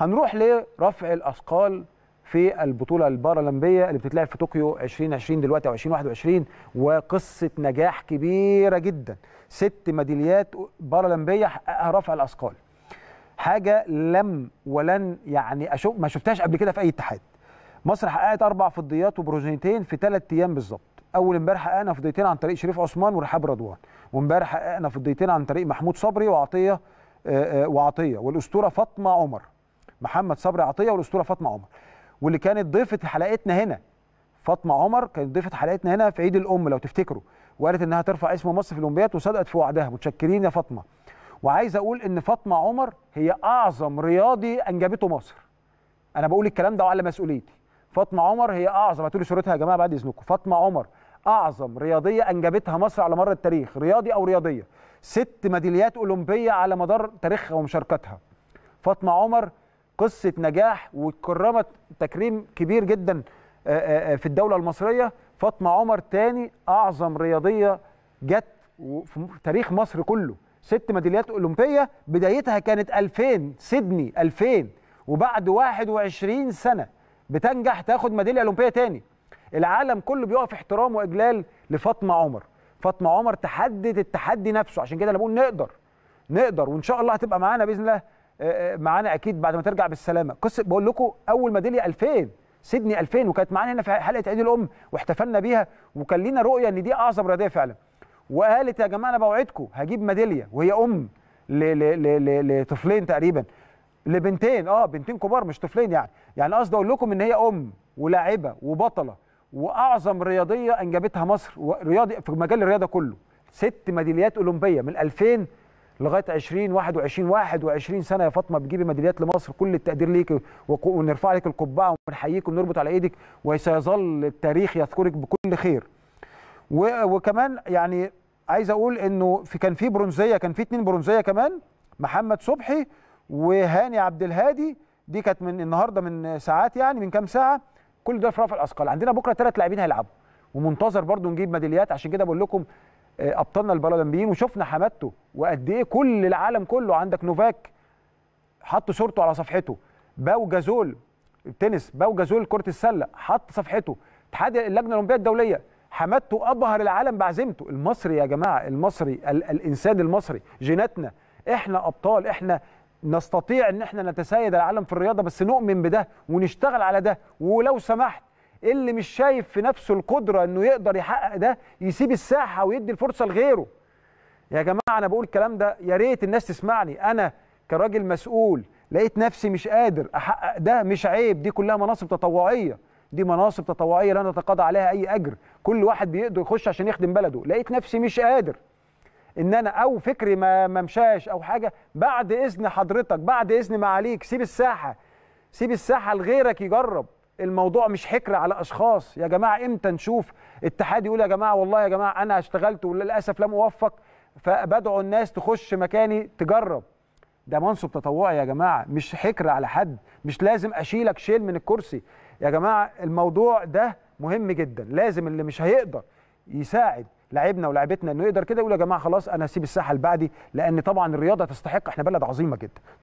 هنروح لرفع الاثقال في البطوله البارالمبيه اللي بتتلعب في طوكيو 2020 دلوقتي او 2021 وقصه نجاح كبيره جدا ست ميداليات بارالمبيه حققها رفع الاثقال حاجه لم ولن يعني أشوف ما شفتهاش قبل كده في اي اتحاد مصر حققت اربع فضيات وبروجينتين في ثلاث ايام بالظبط اول امبارح حققنا فضيتين عن طريق شريف عثمان ورحاب رضوان وامبارح حققنا فضيتين عن طريق محمود صبري وعطيه آه، آه، وعطيه والاسطوره فاطمه عمر محمد صبري عطيه والاسطوره فاطمه عمر واللي كانت ضيفه حلقتنا هنا فاطمه عمر كانت ضيفه حلقتنا هنا في عيد الام لو تفتكروا وقالت انها ترفع اسم مصر في الاولمبياد وصدقت في وعدها متشكرين يا فاطمه وعايز اقول ان فاطمه عمر هي اعظم رياضي انجبته مصر انا بقول الكلام ده وعلى مسؤوليتي فاطمه عمر هي اعظم هاتوا لي صورتها يا جماعه بعد اذنكم فاطمه عمر اعظم رياضيه انجبتها مصر على مر التاريخ رياضي او رياضيه ست ميداليات اولمبيه على مدار تاريخها ومشاركتها فاطمه عمر قصه نجاح واتكرمت تكريم كبير جدا آه، آه، آه، في الدوله المصريه فاطمه عمر تاني اعظم رياضيه جت في تاريخ مصر كله ست ميداليات اولمبيه بدايتها كانت 2000 سيدني 2000 وبعد 21 سنه بتنجح تاخد ميداليه اولمبيه تاني العالم كله بيقف احترام واجلال لفاطمه عمر فاطمه عمر تحدد التحدي نفسه عشان كده انا بقول نقدر نقدر وان شاء الله هتبقى معانا باذن الله آه، آه، معانا اكيد بعد ما ترجع بالسلامه قصه بقول لكم اول ميداليه 2000 سيدني 2000 وكانت معانا هنا في حلقه عيد الام واحتفلنا بيها وكان لينا رؤيه ان دي اعظم رياضيه فعلا وقالت يا جماعه انا بوعدكم هجيب ميداليه وهي ام لطفلين تقريبا لبنتين اه بنتين كبار مش طفلين يعني يعني قصدي اقول لكم ان هي ام ولاعبه وبطله واعظم رياضيه انجبتها مصر رياضي في مجال الرياضه كله ست ميداليات اولمبيه من 2000 لغايه 20 21 21 سنه يا فاطمه بتجيبي ميداليات لمصر كل التقدير ليك ونرفع لك القبعه ونحييك ونربط على ايدك وسيظل التاريخ يذكرك بكل خير وكمان يعني عايز اقول انه في كان في برونزيه كان في اتنين برونزيه كمان محمد صبحي وهاني عبد الهادي دي كانت من النهارده من ساعات يعني من كام ساعه كل ده في رفع الاثقال عندنا بكره ثلاث لاعبين هيلعبوا ومنتظر برضو نجيب ميداليات عشان كده بقول لكم آه، ابطالنا البارالمبيين وشفنا حمادته وقد ايه كل العالم كله عندك نوفاك حط صورته على صفحته باو جازول التنس باو جازول كره السله حط صفحته اتحاد اللجنه الاولمبيه الدوليه حمادته ابهر العالم بعزيمته المصري يا جماعه المصري ال الانسان المصري جيناتنا احنا ابطال احنا نستطيع ان احنا نتسيد العالم في الرياضه بس نؤمن بده ونشتغل على ده ولو سمحت اللي مش شايف في نفسه القدره انه يقدر يحقق ده يسيب الساحه ويدي الفرصه لغيره يا جماعه انا بقول الكلام ده يا ريت الناس تسمعني انا كراجل مسؤول لقيت نفسي مش قادر احقق ده مش عيب دي كلها مناصب تطوعيه دي مناصب تطوعيه لا نتقاضى عليها اي اجر كل واحد بيقدر يخش عشان يخدم بلده لقيت نفسي مش قادر ان انا او فكري ما ممشاش او حاجه بعد اذن حضرتك بعد اذن معاليك سيب الساحه سيب الساحه لغيرك يجرب الموضوع مش حكر على اشخاص يا جماعه امتى نشوف اتحاد يقول يا جماعه والله يا جماعه انا اشتغلت وللاسف لم اوفق فبدعو الناس تخش مكاني تجرب ده منصب تطوعي يا جماعه مش حكر على حد مش لازم اشيلك شيل من الكرسي يا جماعه الموضوع ده مهم جدا لازم اللي مش هيقدر يساعد لاعبنا ولعبتنا انه يقدر كده يقول يا جماعه خلاص انا هسيب الساحه اللي بعدي لان طبعا الرياضه تستحق احنا بلد عظيمه جدا